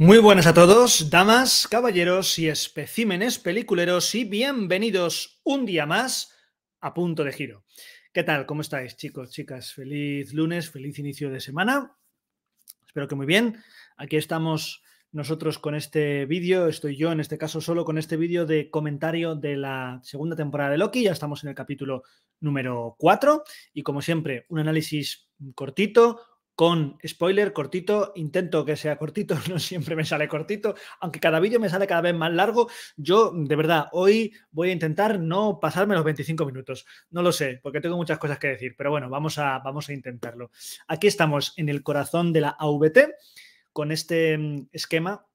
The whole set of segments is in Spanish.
Muy buenas a todos, damas, caballeros y especímenes peliculeros y bienvenidos un día más a Punto de Giro. ¿Qué tal? ¿Cómo estáis chicos, chicas? Feliz lunes, feliz inicio de semana. Espero que muy bien. Aquí estamos nosotros con este vídeo, estoy yo en este caso solo con este vídeo de comentario de la segunda temporada de Loki, ya estamos en el capítulo número 4 y como siempre un análisis cortito, con spoiler cortito, intento que sea cortito, no siempre me sale cortito, aunque cada vídeo me sale cada vez más largo, yo de verdad hoy voy a intentar no pasarme los 25 minutos, no lo sé, porque tengo muchas cosas que decir, pero bueno, vamos a, vamos a intentarlo. Aquí estamos en el corazón de la AVT con este mm, esquema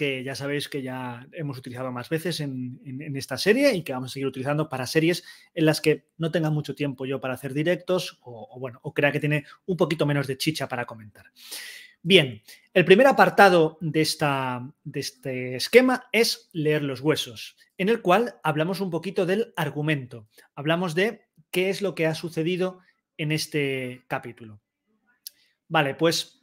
que ya sabéis que ya hemos utilizado más veces en, esta serie y que vamos a seguir utilizando para series en las que no tenga mucho tiempo yo para hacer directos o, bueno, o crea que tiene un poquito menos de chicha para comentar. Bien, el primer apartado de, de, este esquema es leer los huesos, en el cual hablamos un poquito del argumento, hablamos de qué es lo que ha sucedido en este capítulo. Vale, pues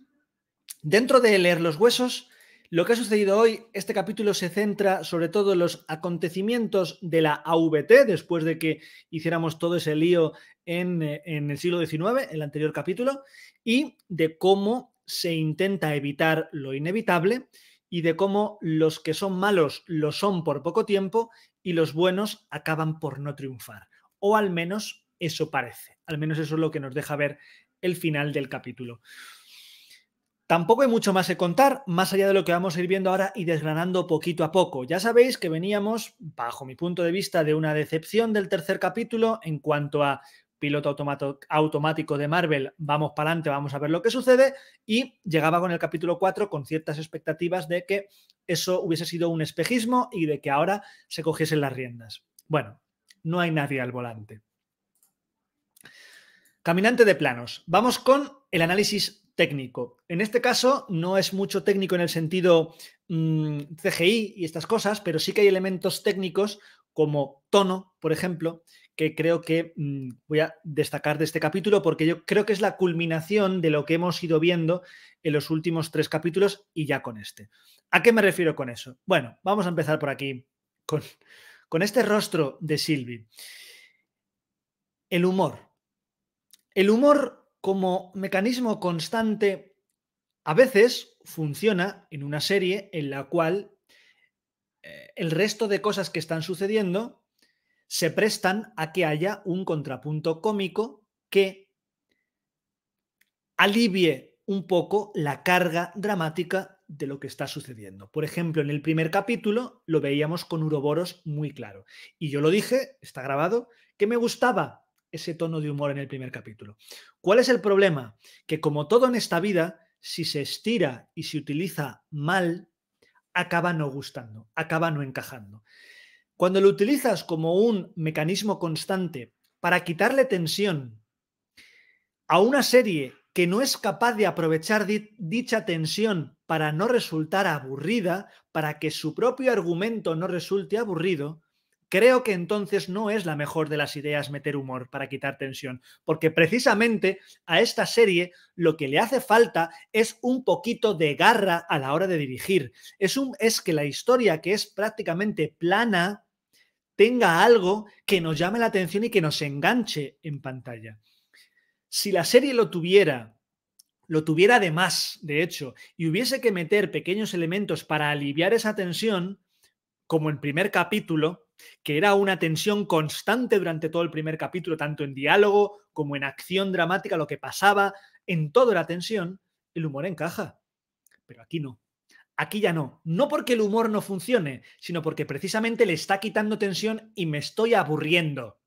dentro de leer los huesos lo que ha sucedido hoy, este capítulo se centra sobre todo en los acontecimientos de la AVT, después de que hiciéramos todo ese lío en, eh, en el siglo XIX, el anterior capítulo, y de cómo se intenta evitar lo inevitable y de cómo los que son malos lo son por poco tiempo y los buenos acaban por no triunfar. O al menos eso parece, al menos eso es lo que nos deja ver el final del capítulo. Tampoco hay mucho más que contar, más allá de lo que vamos a ir viendo ahora y desgranando poquito a poco. Ya sabéis que veníamos, bajo mi punto de vista, de una decepción del tercer capítulo en cuanto a piloto automático de Marvel, vamos para adelante, vamos a ver lo que sucede, y llegaba con el capítulo 4 con ciertas expectativas de que eso hubiese sido un espejismo y de que ahora se cogiesen las riendas. Bueno, no hay nadie al volante. Caminante de planos. Vamos con el análisis técnico. En este caso no es mucho técnico en el sentido mm, CGI y estas cosas, pero sí que hay elementos técnicos como tono, por ejemplo, que creo que mm, voy a destacar de este capítulo porque yo creo que es la culminación de lo que hemos ido viendo en los últimos tres capítulos y ya con este. ¿A qué me refiero con eso? Bueno, vamos a empezar por aquí con, con este rostro de Silvi. El humor. El humor como mecanismo constante, a veces funciona en una serie en la cual eh, el resto de cosas que están sucediendo se prestan a que haya un contrapunto cómico que alivie un poco la carga dramática de lo que está sucediendo. Por ejemplo, en el primer capítulo lo veíamos con Uroboros muy claro. Y yo lo dije, está grabado, que me gustaba ese tono de humor en el primer capítulo. ¿Cuál es el problema? Que como todo en esta vida, si se estira y se utiliza mal, acaba no gustando, acaba no encajando. Cuando lo utilizas como un mecanismo constante para quitarle tensión a una serie que no es capaz de aprovechar dicha tensión para no resultar aburrida, para que su propio argumento no resulte aburrido, Creo que entonces no es la mejor de las ideas meter humor para quitar tensión, porque precisamente a esta serie lo que le hace falta es un poquito de garra a la hora de dirigir. Es, un, es que la historia, que es prácticamente plana, tenga algo que nos llame la atención y que nos enganche en pantalla. Si la serie lo tuviera, lo tuviera de más, de hecho, y hubiese que meter pequeños elementos para aliviar esa tensión, como el primer capítulo, que era una tensión constante durante todo el primer capítulo, tanto en diálogo como en acción dramática, lo que pasaba, en todo la tensión, el humor encaja. Pero aquí no. Aquí ya no. No porque el humor no funcione, sino porque precisamente le está quitando tensión y me estoy aburriendo.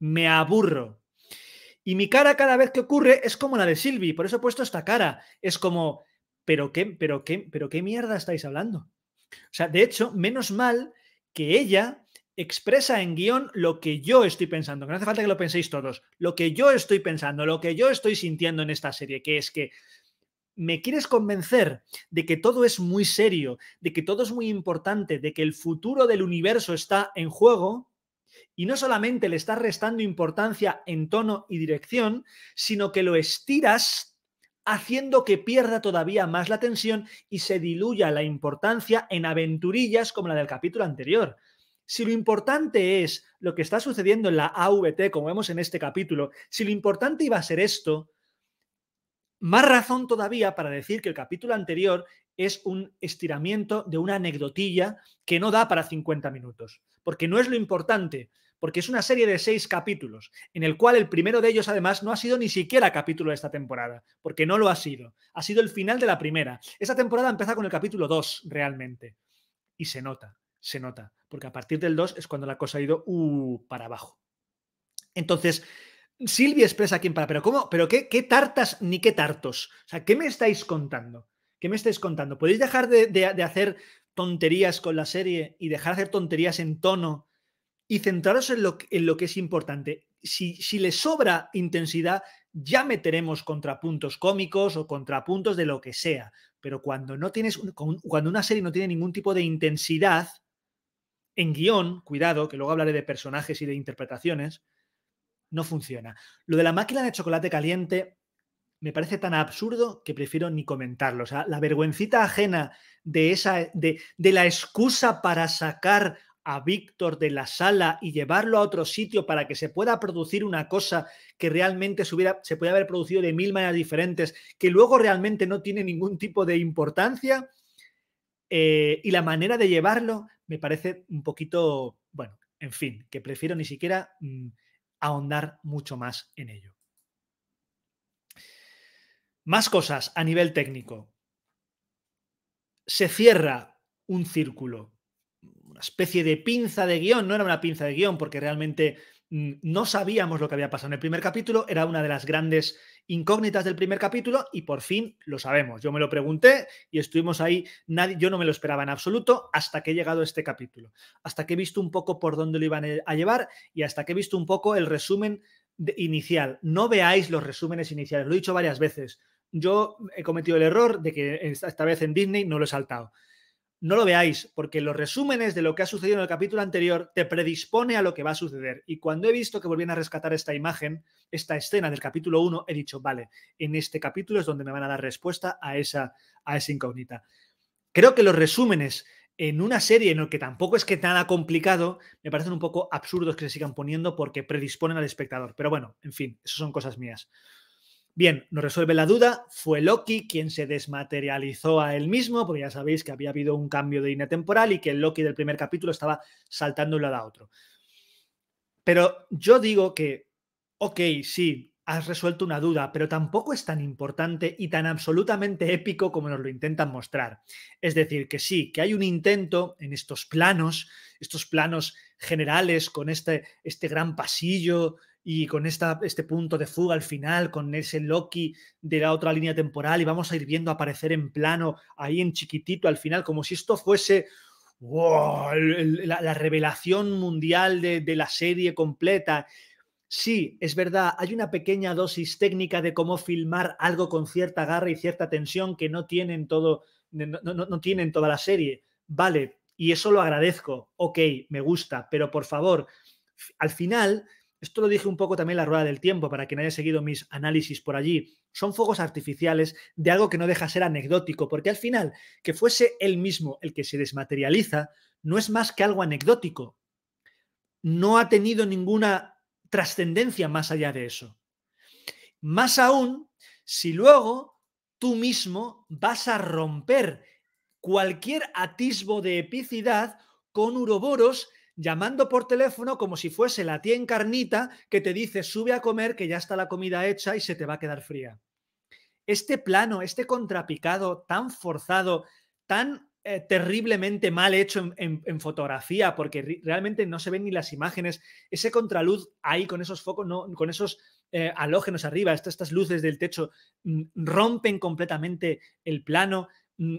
Me aburro. Y mi cara cada vez que ocurre es como la de Silvi, por eso he puesto esta cara. Es como, pero qué, pero qué, pero qué mierda estáis hablando. O sea, de hecho, menos mal que ella expresa en guión lo que yo estoy pensando, que no hace falta que lo penséis todos, lo que yo estoy pensando, lo que yo estoy sintiendo en esta serie, que es que me quieres convencer de que todo es muy serio, de que todo es muy importante, de que el futuro del universo está en juego, y no solamente le estás restando importancia en tono y dirección, sino que lo estiras haciendo que pierda todavía más la tensión y se diluya la importancia en aventurillas como la del capítulo anterior. Si lo importante es lo que está sucediendo en la AVT, como vemos en este capítulo, si lo importante iba a ser esto, más razón todavía para decir que el capítulo anterior es un estiramiento de una anecdotilla que no da para 50 minutos, porque no es lo importante, porque es una serie de seis capítulos, en el cual el primero de ellos además no ha sido ni siquiera capítulo de esta temporada, porque no lo ha sido, ha sido el final de la primera. Esta temporada empieza con el capítulo 2 realmente, y se nota, se nota porque a partir del 2 es cuando la cosa ha ido uh, para abajo. Entonces, Silvia expresa aquí para, pero ¿cómo? ¿Pero qué, qué tartas ni qué tartos? O sea, ¿qué me estáis contando? ¿Qué me estáis contando? ¿Podéis dejar de, hacer tonterías con la serie y dejar de hacer tonterías en tono y centraros en lo, en lo que es importante? Si, si le sobra intensidad, ya meteremos contrapuntos cómicos o contrapuntos de lo que sea. Pero cuando no tienes, cuando una serie no tiene ningún tipo de intensidad, en guión, cuidado, que luego hablaré de personajes y de interpretaciones, no funciona. Lo de la máquina de chocolate caliente me parece tan absurdo que prefiero ni comentarlo. O sea, la vergüencita ajena de, esa, de, la excusa para sacar a Víctor de la sala y llevarlo a otro sitio para que se pueda producir una cosa que realmente se, hubiera, se puede haber producido de mil maneras diferentes, que luego realmente no tiene ningún tipo de importancia, eh, y la manera de llevarlo me parece un poquito, bueno, en fin, que prefiero ni siquiera mm, ahondar mucho más en ello. Más cosas a nivel técnico. Se cierra un círculo, una especie de pinza de guión, no era una pinza de guión porque realmente mm, no sabíamos lo que había pasado en el primer capítulo, era una de las grandes incógnitas del primer capítulo y por fin lo sabemos. Yo me lo pregunté y estuvimos ahí, nadie, yo no me lo esperaba en absoluto hasta que he llegado a este capítulo, hasta que he visto un poco por dónde lo iban eh, a llevar y hasta que he visto un poco el resumen inicial. No veáis los resúmenes iniciales, lo he dicho varias veces. Yo he cometido el error de que esta vez en Disney no lo he saltado no lo veáis, porque los resúmenes de lo que ha sucedido en el capítulo anterior te predispone a lo que va a suceder. Y cuando he visto que volvían a rescatar esta imagen, esta escena del capítulo 1, he dicho, vale, en este capítulo es donde me van a dar respuesta a esa, a esa incógnita. Creo que los resúmenes en una serie en la que tampoco es que nada complicado, me parecen un poco absurdos que se sigan poniendo porque predisponen al espectador. Pero bueno, en fin, eso son cosas mías. Bien, nos resuelve la duda. Fue Loki quien se desmaterializó a él mismo, porque ya sabéis que había habido un cambio de línea temporal y que el Loki del primer capítulo estaba saltando de un lado a otro. Pero yo digo que, ok, sí, has resuelto una duda, pero tampoco es tan importante y tan absolutamente épico como nos lo intentan mostrar. Es decir, que sí, que hay un intento en estos planos, estos planos generales con este, este gran pasillo, y con esta, este punto de fuga al final, con ese Loki de la otra línea temporal y vamos a ir viendo aparecer en plano ahí en chiquitito al final, como si esto fuese la, revelación mundial de, la serie completa. Sí, es verdad, hay una pequeña dosis técnica de cómo filmar algo con cierta garra y cierta tensión que no tienen todo, no, no tienen toda la serie. Vale, y eso lo agradezco, ok, me gusta, pero por favor, al final esto lo dije un poco también en la rueda del tiempo, para que quien haya seguido mis análisis por allí. Son fuegos artificiales de algo que no deja ser anecdótico, porque al final, que fuese él mismo el que se desmaterializa, no es más que algo anecdótico. No ha tenido ninguna trascendencia más allá de eso. Más aún, si luego tú mismo vas a romper cualquier atisbo de epicidad con uroboros llamando por teléfono como si fuese la tía encarnita que te dice sube a comer que ya está la comida hecha y se te va a quedar fría. Este plano, este contrapicado tan forzado, tan eh, terriblemente mal hecho en, fotografía, porque realmente no se ven ni las imágenes, ese contraluz ahí con esos focos, no, con esos eh, halógenos arriba, estas, estas luces del techo mm, rompen completamente el plano mm,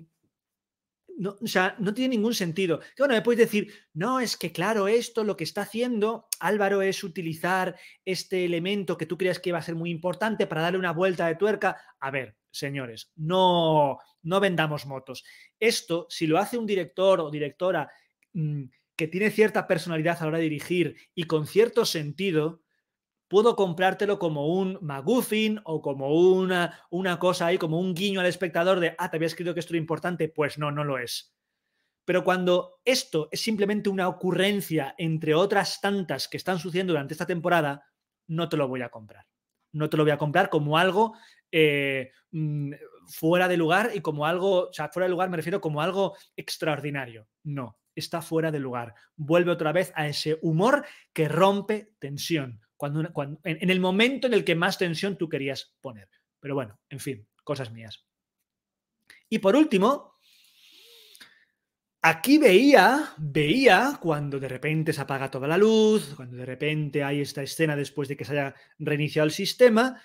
no, o sea, no tiene ningún sentido. Que bueno, me puedes decir, no, es que claro, esto lo que está haciendo Álvaro es utilizar este elemento que tú creías que va a ser muy importante para darle una vuelta de tuerca. A ver, señores, no, no vendamos motos. Esto, si lo hace un director o directora mm, que tiene cierta personalidad a la hora de dirigir y con cierto sentido, puedo comprártelo como un maguffin o como una, una cosa ahí, como un guiño al espectador de, ah, te había escrito que esto era importante, pues no, no lo es. Pero cuando esto es simplemente una ocurrencia entre otras tantas que están sucediendo durante esta temporada, no te lo voy a comprar. No te lo voy a comprar como algo eh, mm, fuera de lugar y como algo, o sea, fuera de lugar me refiero como algo extraordinario. No, está fuera de lugar. Vuelve otra vez a ese humor que rompe tensión, cuando, en, el momento en el que más tensión tú querías poner. Pero bueno, en fin, cosas mías. Y por último, Aquí veía, veía cuando de repente se apaga toda la luz, cuando de repente hay esta escena después de que se haya reiniciado el sistema,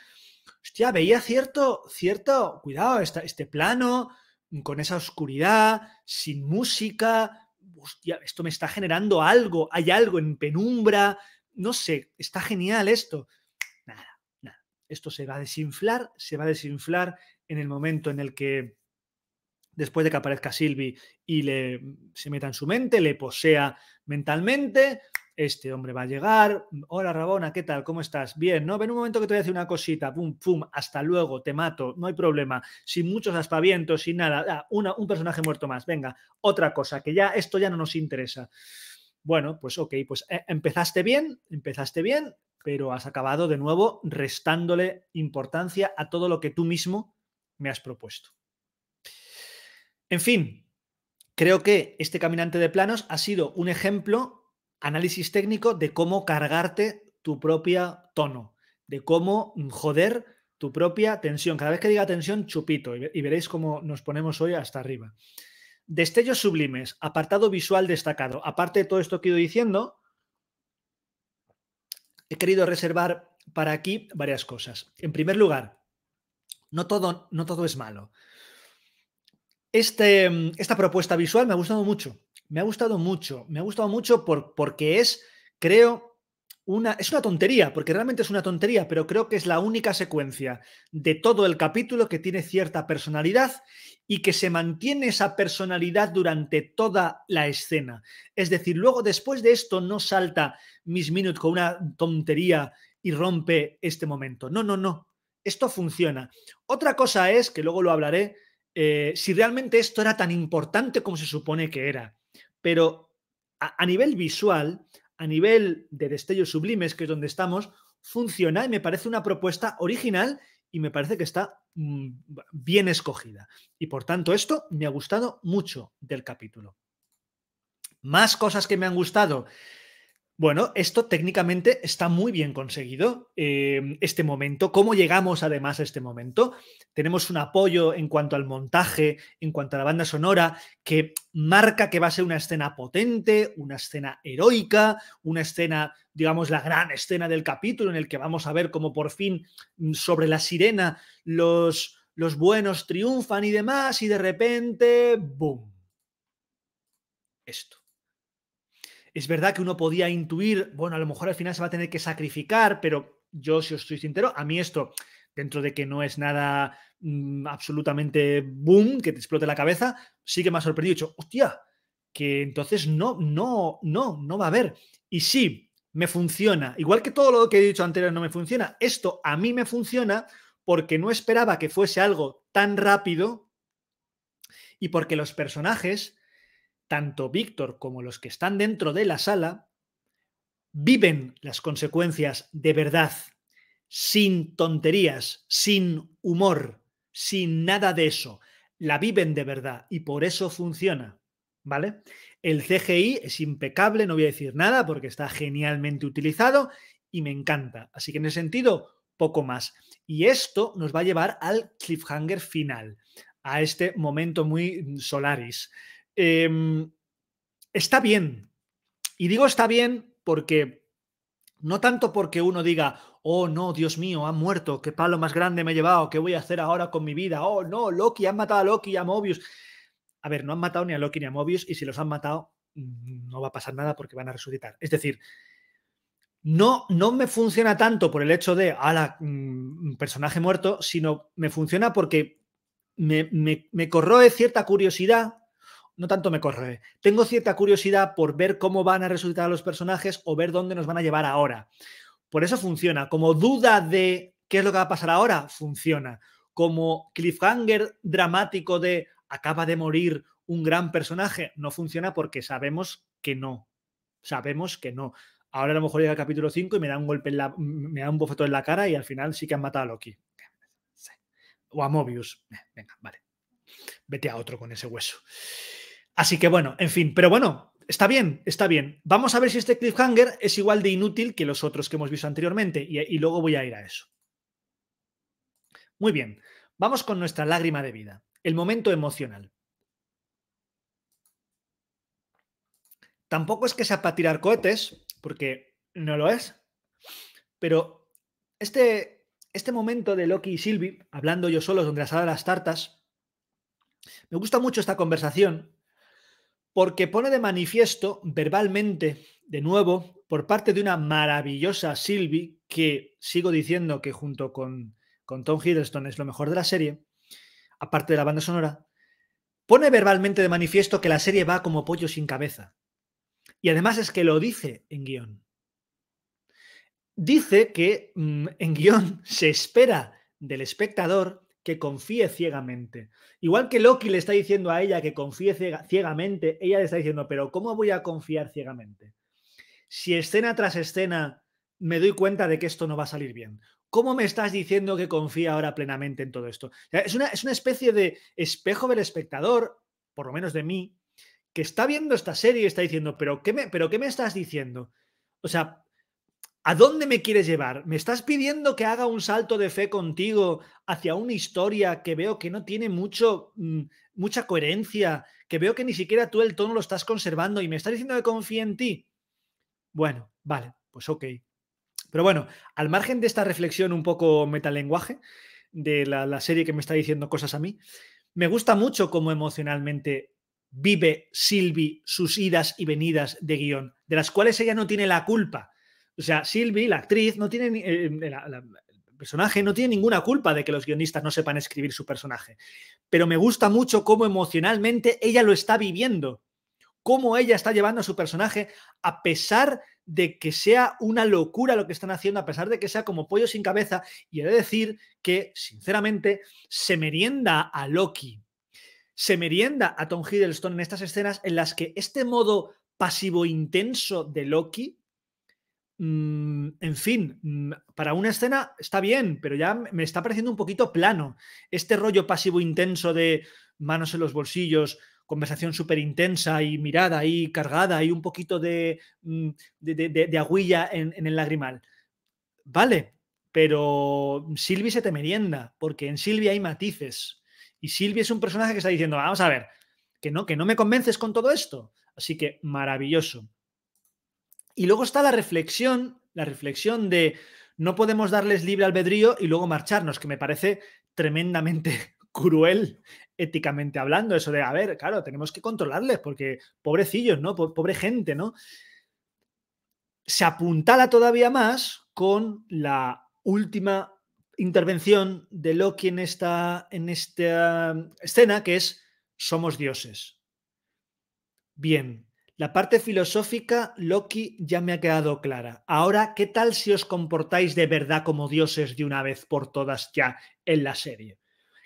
hostia, veía cierto, cierto, cuidado, este plano con esa oscuridad, sin música, hostia, esto me está generando algo, hay algo en penumbra, no sé, está genial esto. Nada, nada. Esto se va a desinflar, se va a desinflar en el momento en el que, después de que aparezca Silvi y le, mm, se meta en su mente, le posea mentalmente, este hombre va a llegar. Mm, hola Rabona, ¿qué tal? ¿Cómo estás? Bien, ¿no? Ven un momento que te voy a hacer una cosita, pum, pum, hasta luego, te mato, no hay problema. Sin muchos aspavientos, sin nada, ah, un personaje muerto más, venga, otra cosa, que ya esto ya no nos interesa bueno, pues ok, pues eh, empezaste bien, empezaste bien, pero has acabado de nuevo restándole importancia a todo lo que tú mismo me has propuesto. En fin, creo que este caminante de planos ha sido un ejemplo, análisis técnico, de cómo cargarte tu propia tono, de cómo mm, joder tu propia tensión. Cada vez que diga tensión, chupito, y veréis cómo nos ponemos hoy hasta arriba. Destellos sublimes, apartado visual destacado. Aparte de todo esto que he ido diciendo, he querido reservar para aquí varias cosas. En primer lugar, no todo, no todo es malo. Este, esta propuesta visual me ha gustado mucho. Me ha gustado mucho. Me ha gustado mucho porque es, creo, es una tontería, porque realmente es una tontería, pero creo que es la única secuencia de todo el capítulo que tiene cierta personalidad y que se mantiene esa personalidad durante toda la escena. Es decir, luego después de esto no salta Miss Minute con una tontería y rompe este momento. No, no, no. Esto funciona. Otra cosa es, que luego lo hablaré, eh, si realmente esto era tan importante como se supone que era. Pero a nivel visual, a nivel de destellos sublimes, que es donde estamos, funciona y me parece una propuesta original y me parece que está mm, bien escogida. Y por tanto, esto me ha gustado mucho del capítulo. Más cosas que me han gustado. Bueno, esto técnicamente está muy bien conseguido, em, este momento. ¿Cómo llegamos además a este momento? Tenemos un apoyo en cuanto al montaje, en cuanto a la banda sonora, que marca que va a ser una escena potente, una escena heroica, una escena, digamos, la gran escena del capítulo en el que vamos a ver cómo por fin mm, sobre la sirena los, los buenos triunfan y demás, y de repente, ¡boom! Esto. Es verdad que uno podía intuir, bueno, a lo mejor al final se va a tener que sacrificar, pero yo, si os estoy sincero, a mí esto, dentro de que no es nada mm, absolutamente boom, que te explote la cabeza, sí que me ha sorprendido. He dicho, hostia, que entonces no, no, no, no va a haber. Y sí, me funciona. Igual que todo lo que he dicho anterior no me funciona, esto a mí me funciona porque no esperaba que fuese algo tan rápido y porque los personajes tanto Víctor como los que están dentro de la sala viven las consecuencias de verdad, sin tonterías, sin humor, sin nada de eso. La viven de verdad y por eso funciona, ¿vale? El CGI es impecable, no voy a decir nada porque está genialmente utilizado y me encanta. Así que en ese sentido, poco más. Y esto nos va a llevar al cliffhanger final, a este momento muy solaris. Em, está bien. Y digo está bien porque no tanto porque uno diga, oh no, Dios mío, ha muerto, qué palo más grande me he llevado, qué voy a hacer ahora con mi vida, oh no, Loki, han matado a Loki y a Mobius. A ver, no han matado ni a Loki ni a Mobius y si los han matado mm, no va a pasar nada porque van a resucitar. Es decir, no, no me funciona tanto por el hecho de, ala, un mm, personaje muerto, sino me funciona porque me, me, me corroe cierta curiosidad no tanto me corre. Tengo cierta curiosidad por ver cómo van a resucitar a los personajes o ver dónde nos van a llevar ahora. Por eso funciona. Como duda de qué es lo que va a pasar ahora, funciona. Como cliffhanger dramático de acaba de morir un gran personaje, no funciona porque sabemos que no. Sabemos que no. Ahora a lo mejor llega el capítulo 5 y me da un golpe en la, me da un bofetón en la cara y al final sí que han matado a Loki. O a Mobius. Venga, vale. Vete a otro con ese hueso. Así que bueno, en fin, pero bueno, está bien, está bien. Vamos a ver si este cliffhanger es igual de inútil que los otros que hemos visto anteriormente y, luego voy a ir a eso. Muy bien, vamos con nuestra lágrima de vida, el momento emocional. Tampoco es que sea para tirar cohetes, porque no lo es, pero este, este momento de Loki y Sylvie, hablando yo solos donde las las tartas, me gusta mucho esta conversación porque pone de manifiesto verbalmente, de nuevo, por parte de una maravillosa Sylvie, que sigo diciendo que junto con, Tom Hiddleston es lo mejor de la serie, aparte de la banda sonora, pone verbalmente de manifiesto que la serie va como pollo sin cabeza. Y además es que lo dice en guión. Dice que mm, en guión se espera del espectador que confíe ciegamente. Igual que Loki le está diciendo a ella que confíe ciegamente, ella le está diciendo, pero ¿cómo voy a confiar ciegamente? Si escena tras escena me doy cuenta de que esto no va a salir bien. ¿Cómo me estás diciendo que confía ahora plenamente en todo esto? es, una, es una especie de espejo del espectador, por lo menos de mí, que está viendo esta serie y está diciendo, pero ¿qué me, pero qué me estás diciendo? O sea, ¿A dónde me quieres llevar? ¿Me estás pidiendo que haga un salto de fe contigo hacia una historia que veo que no tiene mucho, mm, mucha coherencia, que veo que ni siquiera tú el tono lo estás conservando y me estás diciendo que confíe en ti? Bueno, vale, pues ok. Pero bueno, al margen de esta reflexión un poco metalenguaje, de la, la serie que me está diciendo cosas a mí, me gusta mucho cómo emocionalmente vive Silvi sus idas y venidas de guión, de las cuales ella no tiene la culpa o sea, Sylvie, la actriz, no tiene. Eh, eh, el personaje no tiene ninguna culpa de que los guionistas no sepan escribir su personaje. Pero me gusta mucho cómo emocionalmente ella lo está viviendo. Cómo ella está llevando a su personaje a pesar de que sea una locura lo que están haciendo, a pesar de que sea como pollo sin cabeza. Y he de decir que, sinceramente, se merienda a Loki. Se merienda a Tom Hiddleston en estas escenas en las que este modo pasivo intenso de Loki Mm, en fin, mm, para una escena está bien, pero ya me está pareciendo un poquito plano. Este rollo pasivo intenso de manos en los bolsillos, conversación súper intensa y mirada ahí cargada y un poquito de, mm, de, agüilla en, el lagrimal. Vale, pero Silvi se te merienda, porque en Silvi hay matices. Y Silvi es un personaje que está diciendo, vamos a ver, que no, que no me convences con todo esto. Así que maravilloso. Y luego está la reflexión, la reflexión de no podemos darles libre albedrío y luego marcharnos, que me parece tremendamente cruel éticamente hablando, eso de, a ver, claro, tenemos que controlarles porque pobrecillos, ¿no? Pobre gente, ¿no? Se apuntala todavía más con la última intervención de Loki en esta, en esta um, escena, que es, somos dioses. Bien, la parte filosófica, Loki, ya me ha quedado clara. Ahora, ¿qué tal si os comportáis de verdad como dioses de una vez por todas ya en la serie?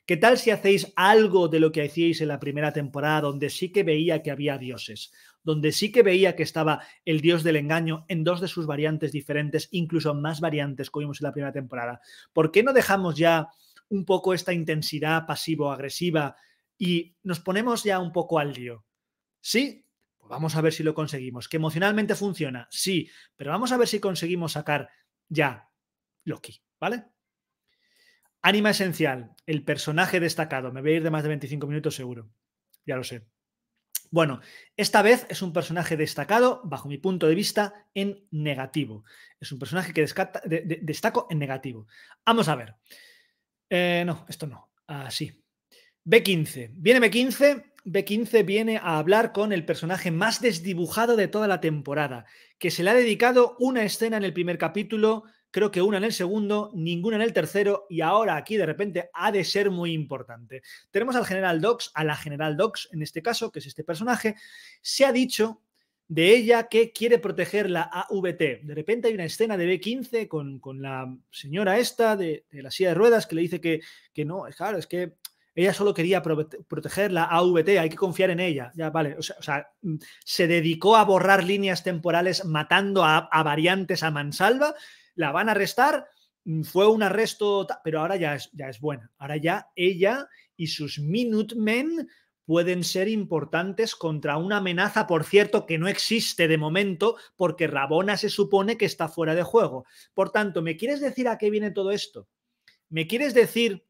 ¿Qué tal si hacéis algo de lo que hacíais en la primera temporada, donde sí que veía que había dioses, donde sí que veía que estaba el dios del engaño en dos de sus variantes diferentes, incluso más variantes que vimos en la primera temporada? ¿Por qué no dejamos ya un poco esta intensidad pasivo-agresiva y nos ponemos ya un poco al lío? Sí, vamos a ver si lo conseguimos. ¿Que emocionalmente funciona? Sí, pero vamos a ver si conseguimos sacar ya Loki, ¿vale? Ánima esencial, el personaje destacado. Me voy a ir de más de 25 minutos seguro. Ya lo sé. Bueno, esta vez es un personaje destacado, bajo mi punto de vista, en negativo. Es un personaje que destaco en negativo. Vamos a ver. Eh, no, esto no. Así. B15. Viene B15. B15 viene a hablar con el personaje más desdibujado de toda la temporada, que se le ha dedicado una escena en el primer capítulo, creo que una en el segundo, ninguna en el tercero, y ahora aquí de repente ha de ser muy importante. Tenemos al General Dox, a la General Dox, en este caso, que es este personaje, se ha dicho de ella que quiere proteger la AVT. De repente hay una escena de B15 con, la señora esta de, la silla de ruedas que le dice que, que no, es claro, es que ella solo quería proteger la AVT, hay que confiar en ella. Ya, vale. O sea, mm, se dedicó a borrar líneas temporales matando a, variantes a mansalva. La van a arrestar, mm, fue un arresto, pero ahora ya es, ya es buena. Ahora ya ella y sus Minutemen pueden ser importantes contra una amenaza, por cierto, que no existe de momento, porque Rabona se supone que está fuera de juego. Por tanto, ¿me quieres decir a qué viene todo esto? ¿Me quieres decir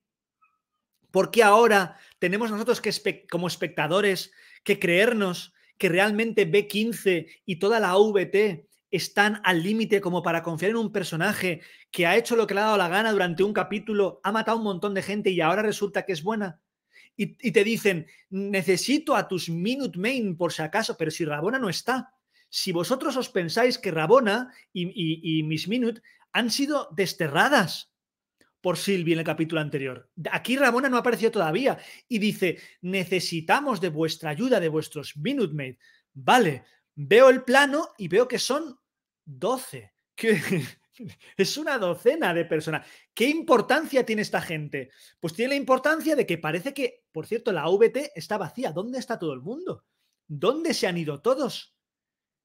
¿Por qué ahora tenemos nosotros como espectadores, que creernos que realmente B15 y toda la VT están al límite como para confiar en un personaje que ha hecho lo que le ha dado la gana durante un capítulo, ha matado a un montón de gente y ahora resulta que es buena? Y, te dicen, necesito a tus Minute Main por si acaso, pero si Rabona no está. Si vosotros os pensáis que Rabona y, mis y Miss Minute han sido desterradas, por Silvi en el capítulo anterior. Aquí Ramona no apareció todavía y dice, necesitamos de vuestra ayuda, de vuestros Minute Vale, veo el plano y veo que son 12. Que es una docena de personas. ¿Qué importancia tiene esta gente? Pues tiene la importancia de que parece que, por cierto, la VT está vacía. ¿Dónde está todo el mundo? ¿Dónde se han ido todos?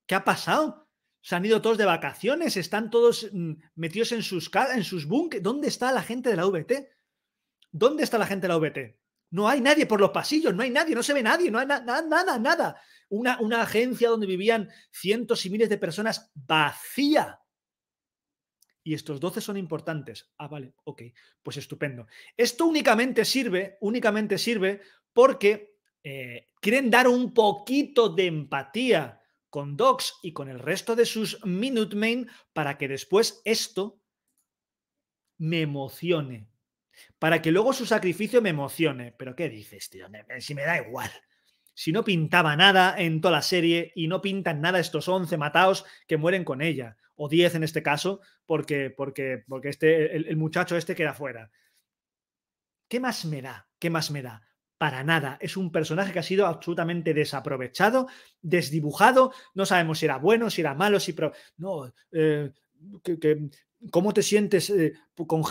¿Qué ha pasado? Se han ido todos de vacaciones, están todos mm, metidos en sus, en sus bunkers. ¿Dónde está la gente de la VT? ¿Dónde está la gente de la VT? No hay nadie por los pasillos, no hay nadie, no se ve nadie, no hay nada, nada, nada. Una, una agencia donde vivían cientos y miles de personas vacía. Y estos 12 son importantes. Ah, vale, ok, pues estupendo. Esto únicamente sirve, únicamente sirve porque eh, quieren dar un poquito de empatía con Docs y con el resto de sus Minutemen para que después esto me emocione. Para que luego su sacrificio me emocione. Pero ¿qué dices, tío? Si me da igual. Si no pintaba nada en toda la serie y no pintan nada estos 11 mataos que mueren con ella. O 10 en este caso, porque, porque, porque este, el, el muchacho este queda fuera. ¿Qué más me da? ¿Qué más me da? para nada. Es un personaje que ha sido absolutamente desaprovechado, desdibujado. No sabemos si era bueno, si era malo, si... No, eh, ¿Cómo te sientes eh,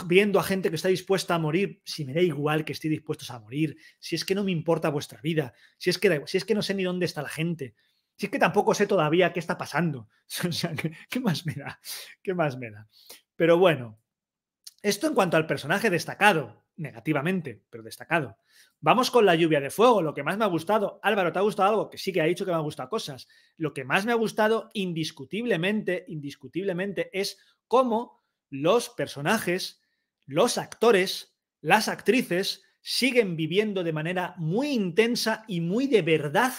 viendo a gente que está dispuesta a morir? Si me da igual que esté dispuestos a morir, si es que no me importa vuestra vida, si es que, si es que no sé ni dónde está la gente, si es que tampoco sé todavía qué está pasando. o sea, ¿qué, más me da? ¿Qué más me da? Pero bueno, esto en cuanto al personaje destacado negativamente, pero destacado. Vamos con la lluvia de fuego, lo que más me ha gustado. Álvaro, ¿te ha gustado algo? Que sí que ha dicho que me ha gustado cosas. Lo que más me ha gustado indiscutiblemente, indiscutiblemente, es cómo los personajes, los actores, las actrices siguen viviendo de manera muy intensa y muy de verdad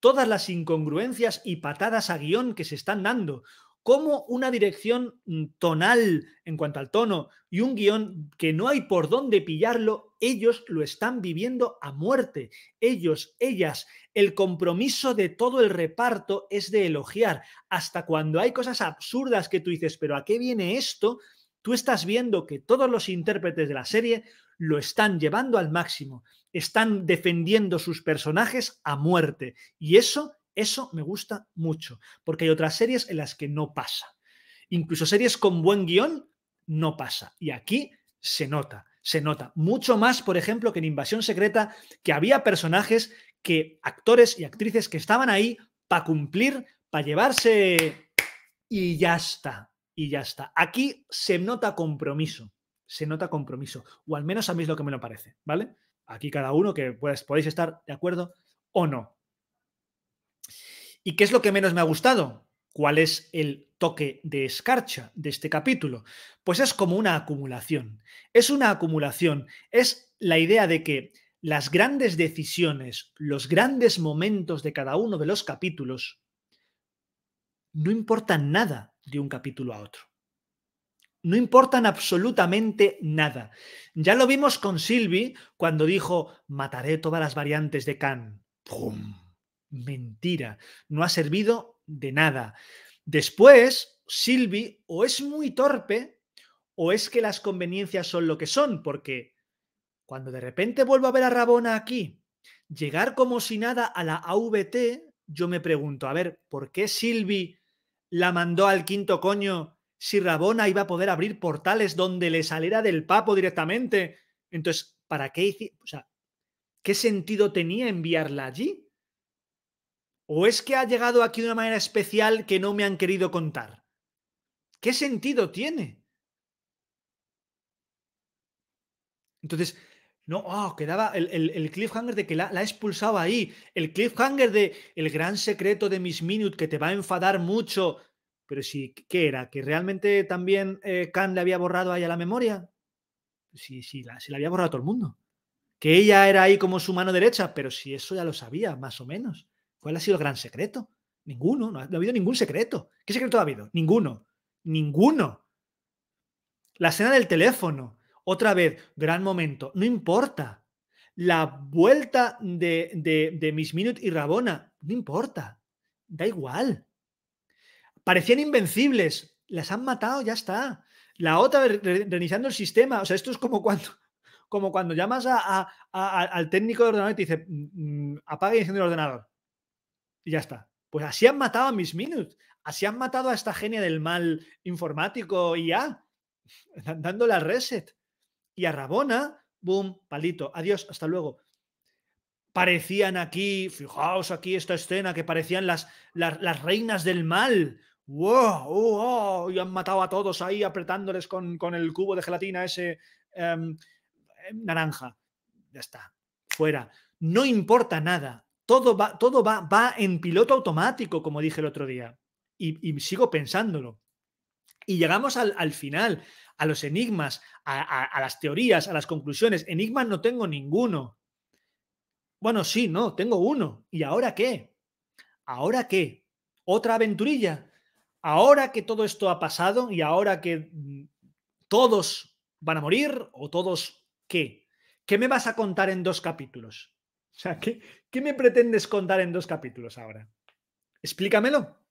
todas las incongruencias y patadas a guión que se están dando como una dirección mm, tonal en cuanto al tono y un guión que no hay por dónde pillarlo, ellos lo están viviendo a muerte. Ellos, ellas, el compromiso de todo el reparto es de elogiar. Hasta cuando hay cosas absurdas que tú dices, pero ¿a qué viene esto? Tú estás viendo que todos los intérpretes de la serie lo están llevando al máximo, están defendiendo sus personajes a muerte. Y eso eso me gusta mucho, porque hay otras series en las que no pasa. Incluso series con buen guión no pasa. Y aquí se nota, se nota. Mucho más, por ejemplo, que en Invasión Secreta, que había personajes que actores y actrices que estaban ahí para cumplir, para llevarse y ya está, y ya está. Aquí se nota compromiso, se nota compromiso, o al menos a mí es lo que me lo parece, ¿vale? Aquí cada uno que podéis estar de acuerdo o no. ¿Y qué es lo que menos me ha gustado? ¿Cuál es el toque de escarcha de este capítulo? Pues es como una acumulación. Es una acumulación. Es la idea de que las grandes decisiones, los grandes momentos de cada uno de los capítulos, no importan nada de un capítulo a otro. No importan absolutamente nada. Ya lo vimos con Silvi cuando dijo, mataré todas las variantes de Khan. ¡Pum! mentira, no ha servido de nada. Después, Silvi o es muy torpe o es que las conveniencias son lo que son, porque cuando de repente vuelvo a ver a Rabona aquí, llegar como si nada a la AVT, yo me pregunto, a ver, ¿por qué Silvi la mandó al quinto coño si Rabona iba a poder abrir portales donde le saliera del papo directamente? Entonces, ¿para qué? O sea, ¿qué sentido tenía enviarla allí? ¿O es que ha llegado aquí de una manera especial que no me han querido contar? ¿Qué sentido tiene? Entonces, no, ah, quedaba el, el, cliffhanger de que la, la, expulsaba ahí. El cliffhanger de el gran secreto de Miss Minute que te va a enfadar mucho. Pero si, ¿qué era? ¿Que realmente también eh, Khan le había borrado ahí a la memoria? Sí, sí, la, la había borrado todo el mundo. Que ella era ahí como su mano derecha, pero si eso ya lo sabía, más o menos. ¿Cuál ha sido el gran secreto? Ninguno, no ha, habido ningún secreto. ¿Qué secreto ha habido? Ninguno, ninguno. La escena del teléfono, otra vez, gran momento, no importa. La vuelta de, de, Miss Minute y Rabona, no importa, da igual. Parecían invencibles, las han matado, ya está. La otra reiniciando el sistema, o sea, esto es como cuando, como cuando llamas al técnico de ordenador y te dice, mm, mm, apaga y enciende el ordenador. Y ya está. Pues así han matado a Miss Minutes. Así han matado a esta genia del mal informático y ya. Dándole la reset. Y a Rabona, boom, palito. Adiós, hasta luego. Parecían aquí, fijaos aquí esta escena, que parecían las, las, reinas del mal. ¡Wow! Oh, y han matado a todos ahí apretándoles con, el cubo de gelatina ese em, em, naranja. Ya está. Fuera. No importa nada todo va, todo va, va en piloto automático, como dije el otro día. Y, sigo pensándolo. Y llegamos al, final, a los enigmas, a, a, las teorías, a las conclusiones. Enigmas no tengo ninguno. Bueno, sí, no, tengo uno. ¿Y ahora qué? ¿Ahora qué? ¿Otra aventurilla? Ahora que todo esto ha pasado y ahora que mm, todos van a morir o todos qué? ¿Qué me vas a contar en dos capítulos? O sea, ¿qué, me pretendes contar en dos capítulos ahora? Explícamelo.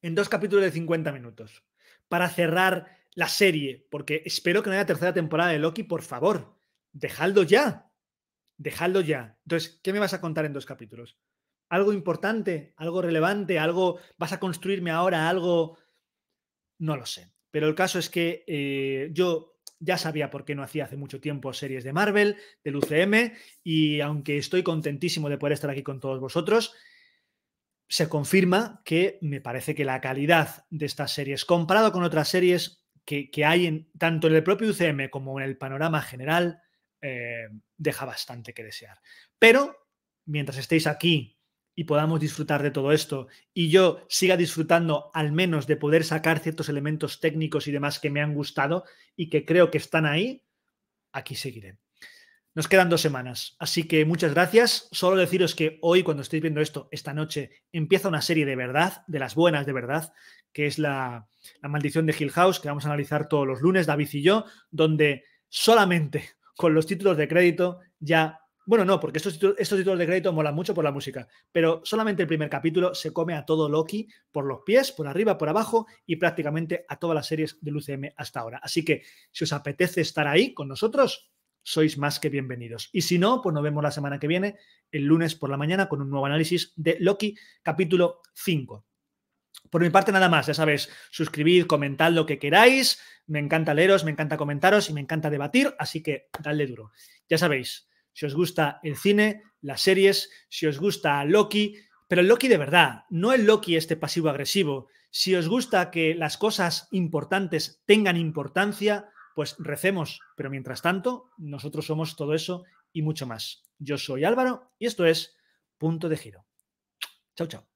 En dos capítulos de 50 minutos. Para cerrar la serie, porque espero que no haya tercera temporada de Loki, por favor. Dejadlo ya. Dejadlo ya. Entonces, ¿qué me vas a contar en dos capítulos? ¿Algo importante? ¿Algo relevante? ¿Algo vas a construirme ahora? ¿Algo? No lo sé. Pero el caso es que eh, yo ya sabía por qué no hacía hace mucho tiempo series de Marvel, del UCM, y aunque estoy contentísimo de poder estar aquí con todos vosotros, se confirma que me parece que la calidad de estas series, comparado con otras series que, hay en, tanto en el propio UCM como en el panorama general, eh, deja bastante que desear. Pero mientras estéis aquí y podamos disfrutar de todo esto y yo siga disfrutando al menos de poder sacar ciertos elementos técnicos y demás que me han gustado y que creo que están ahí, aquí seguiré. Nos quedan dos semanas, así que muchas gracias. Solo deciros que hoy, cuando estéis viendo esto, esta noche, empieza una serie de verdad, de las buenas de verdad, que es la, la maldición de Hill House, que vamos a analizar todos los lunes, David y yo, donde solamente con los títulos de crédito ya bueno, no, porque estos, títulos de crédito molan mucho por la música, pero solamente el primer capítulo se come a todo Loki por los pies, por arriba, por abajo y prácticamente a todas las series del UCM hasta ahora. Así que si os apetece estar ahí con nosotros, sois más que bienvenidos. Y si no, pues nos vemos la semana que viene, el lunes por la mañana, con un nuevo análisis de Loki, capítulo 5. Por mi parte, nada más, ya sabéis, suscribid, comentad lo que queráis, me encanta leeros, me encanta comentaros y me encanta debatir, así que dadle duro. Ya sabéis, si os gusta el cine, las series, si os gusta Loki, pero el Loki de verdad, no el Loki este pasivo agresivo. Si os gusta que las cosas importantes tengan importancia, pues recemos, pero mientras tanto, nosotros somos todo eso y mucho más. Yo soy Álvaro y esto es Punto de Giro. Chao, chao.